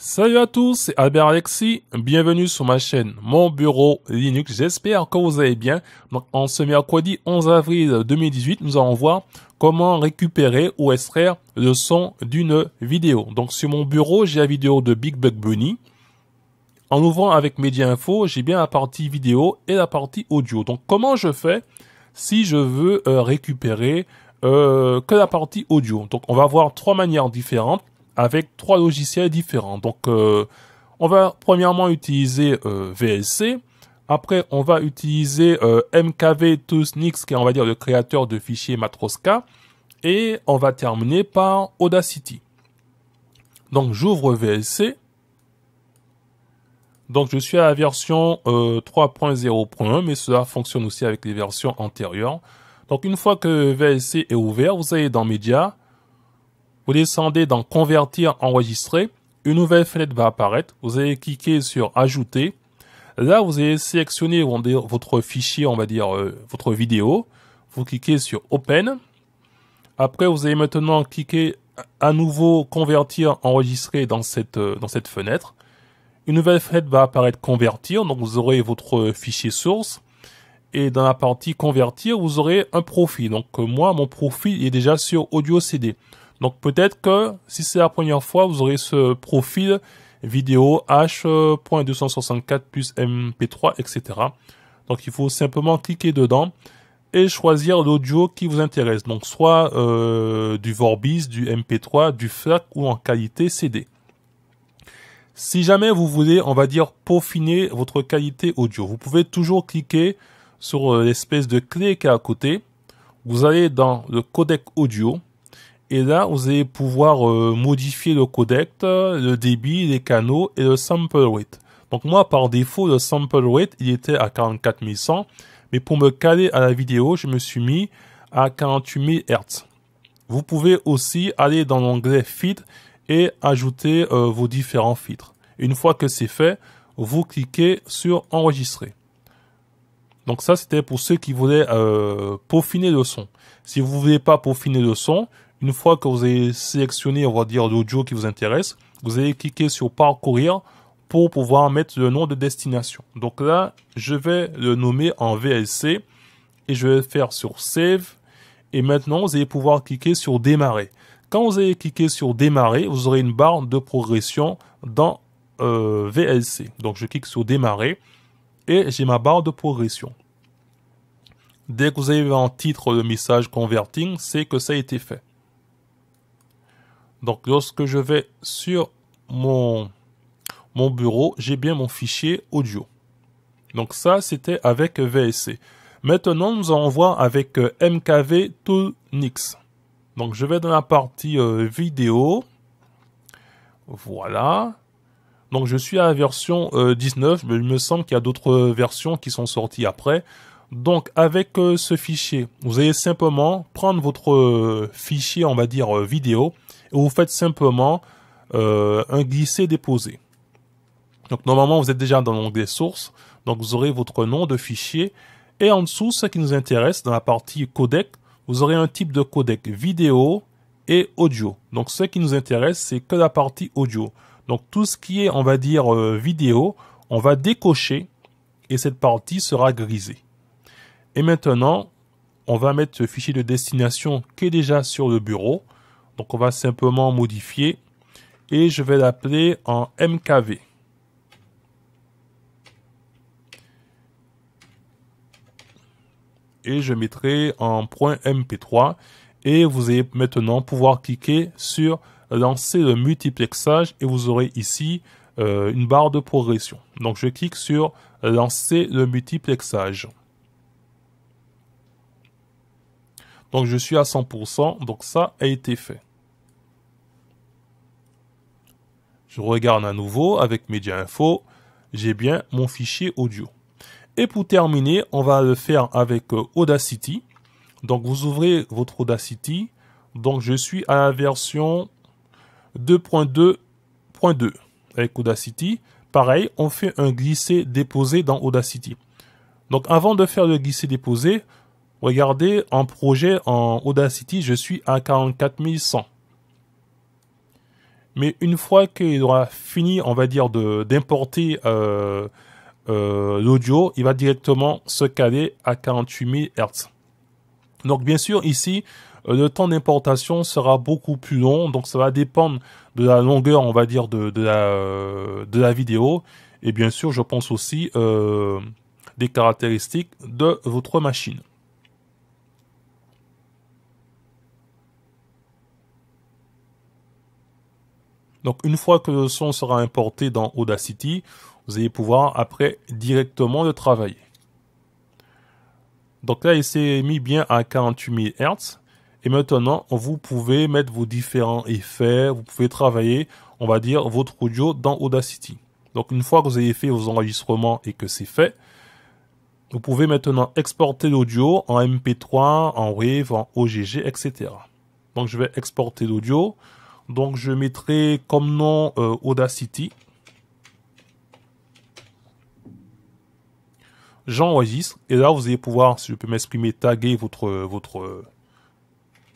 Salut à tous, c'est Albert Alexis. Bienvenue sur ma chaîne Mon Bureau Linux. J'espère que vous allez bien. Donc, en ce mercredi 11 avril 2018, nous allons voir comment récupérer ou extraire le son d'une vidéo. Donc, sur mon bureau, j'ai la vidéo de Big Bug Bunny. En ouvrant avec Media Info, j'ai bien la partie vidéo et la partie audio. Donc, comment je fais si je veux euh, récupérer euh, que la partie audio Donc, on va voir trois manières différentes avec trois logiciels différents. Donc, euh, on va premièrement utiliser euh, VLC. Après, on va utiliser mkv euh, MKV Toosnix, qui est, on va dire, le créateur de fichiers Matroska. Et on va terminer par Audacity. Donc, j'ouvre VLC. Donc, je suis à la version 3.0.1, mais cela fonctionne aussi avec les versions antérieures. Donc, une fois que VLC est ouvert, vous allez dans Médias, vous descendez dans Convertir, enregistrer. Une nouvelle fenêtre va apparaître. Vous allez cliquer sur Ajouter. Là, vous allez sélectionner votre fichier, on va dire euh, votre vidéo. Vous cliquez sur Open. Après, vous allez maintenant cliquer à nouveau Convertir, enregistrer dans cette, euh, dans cette fenêtre. Une nouvelle fenêtre va apparaître Convertir. Donc, vous aurez votre fichier source et dans la partie convertir, vous aurez un profil. Donc moi, mon profil est déjà sur audio CD. Donc peut-être que si c'est la première fois, vous aurez ce profil vidéo H.264 euh, plus MP3, etc. Donc il faut simplement cliquer dedans et choisir l'audio qui vous intéresse. Donc soit euh, du Vorbis, du MP3, du FLAC ou en qualité CD. Si jamais vous voulez, on va dire, peaufiner votre qualité audio, vous pouvez toujours cliquer sur euh, l'espèce de clé qui est à côté. Vous allez dans le codec audio, et là, vous allez pouvoir euh, modifier le codec, le débit, les canaux et le sample rate. Donc moi, par défaut, le sample rate, il était à 44100. Mais pour me caler à la vidéo, je me suis mis à 48000 Hz. Vous pouvez aussi aller dans l'onglet filtre et ajouter euh, vos différents filtres. Une fois que c'est fait, vous cliquez sur enregistrer. Donc ça, c'était pour ceux qui voulaient euh, peaufiner le son. Si vous ne voulez pas peaufiner le son, une fois que vous avez sélectionné, on va dire, l'audio qui vous intéresse, vous allez cliquer sur parcourir pour pouvoir mettre le nom de destination. Donc là, je vais le nommer en VLC et je vais faire sur Save. Et maintenant, vous allez pouvoir cliquer sur Démarrer. Quand vous allez cliquer sur Démarrer, vous aurez une barre de progression dans euh, VLC. Donc je clique sur Démarrer et j'ai ma barre de progression. Dès que vous avez en titre le message Converting, c'est que ça a été fait. Donc lorsque je vais sur mon, mon bureau, j'ai bien mon fichier audio. Donc ça, c'était avec VSC. Maintenant, nous allons voir avec euh, MKV Toolnix. Donc je vais dans la partie euh, vidéo. Voilà. Donc je suis à la version 19, euh, mais il me semble qu'il y a d'autres versions qui sont sorties après. Donc avec euh, ce fichier, vous allez simplement prendre votre euh, fichier, on va dire euh, vidéo, et vous faites simplement un glisser-déposer. Donc normalement, vous êtes déjà dans l'onglet sources, donc vous aurez votre nom de fichier, et en dessous, ce qui nous intéresse, dans la partie codec, vous aurez un type de codec vidéo et audio. Donc ce qui nous intéresse, c'est que la partie audio. Donc tout ce qui est, on va dire, vidéo, on va décocher, et cette partie sera grisée. Et maintenant, on va mettre ce fichier de destination qui est déjà sur le bureau. Donc on va simplement modifier et je vais l'appeler en MKV. Et je mettrai en point .mp3 et vous allez maintenant pouvoir cliquer sur lancer le multiplexage et vous aurez ici euh, une barre de progression. Donc je clique sur lancer le multiplexage. Donc je suis à 100%, donc ça a été fait. Je regarde à nouveau avec Media Info, j'ai bien mon fichier audio. Et pour terminer, on va le faire avec euh, Audacity. Donc vous ouvrez votre Audacity. Donc je suis à la version 2.2.2 avec Audacity. Pareil, on fait un glisser-déposer dans Audacity. Donc avant de faire le glisser-déposer, Regardez, en projet, en Audacity, je suis à 44100. Mais une fois qu'il aura fini, on va dire, d'importer euh, euh, l'audio, il va directement se caler à 48000 Hz. Donc bien sûr, ici, euh, le temps d'importation sera beaucoup plus long, donc ça va dépendre de la longueur, on va dire, de, la, vidéo. Et bien sûr, je pense aussi des caractéristiques de votre machine. Donc une fois que le son sera importé dans Audacity, vous allez pouvoir après directement le travailler. Donc là, il s'est mis bien à 48 000 Hz. Et maintenant, vous pouvez mettre vos différents effets, vous pouvez travailler, on va dire, votre audio dans Audacity. Donc une fois que vous avez fait vos enregistrements et que c'est fait, vous pouvez maintenant exporter l'audio en MP3, en WAV, en OGG, etc. Donc je vais exporter l'audio. Donc je mettrai comme nom euh, Audacity. J'enregistre et là vous allez pouvoir, si je peux m'exprimer, taguer votre, votre,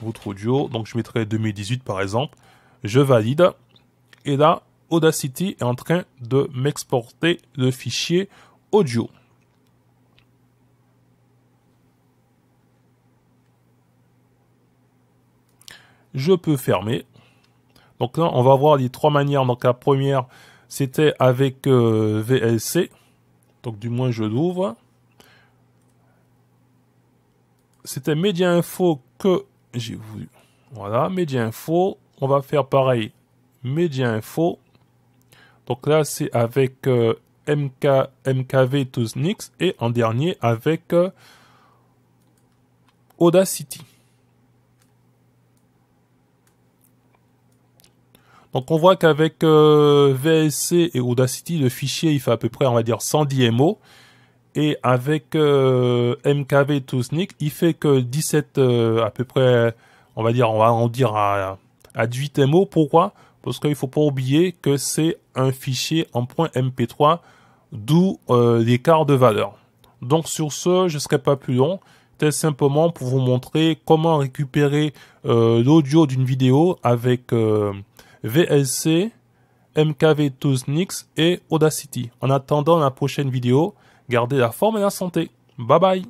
votre audio. Donc je mettrai 2018 par exemple. Je valide et là Audacity est en train de m'exporter le fichier audio. Je peux fermer donc là, on va voir les trois manières. Donc la première, c'était avec euh, VLC. Donc du moins, je l'ouvre. C'était Media Info que j'ai voulu. Voilà, Media Info. On va faire pareil. Media Info. Donc là, c'est avec euh, MK, MKV et en dernier avec euh, Audacity. Donc on voit qu'avec euh, VSC et Audacity, le fichier il fait à peu près on va dire 110 MO. Et avec euh, MKV il fait que 17 euh, à peu près, on va dire, on va arrondir à, à 8 MO. Pourquoi Parce qu'il faut pas oublier que c'est un fichier en point MP3, d'où l'écart de valeur. Donc sur ce, je ne serai pas plus long C'est simplement pour vous montrer comment récupérer l'audio d'une vidéo avec VLC, MKV 12 Nix et Audacity. En attendant la prochaine vidéo, gardez la forme et la santé. Bye bye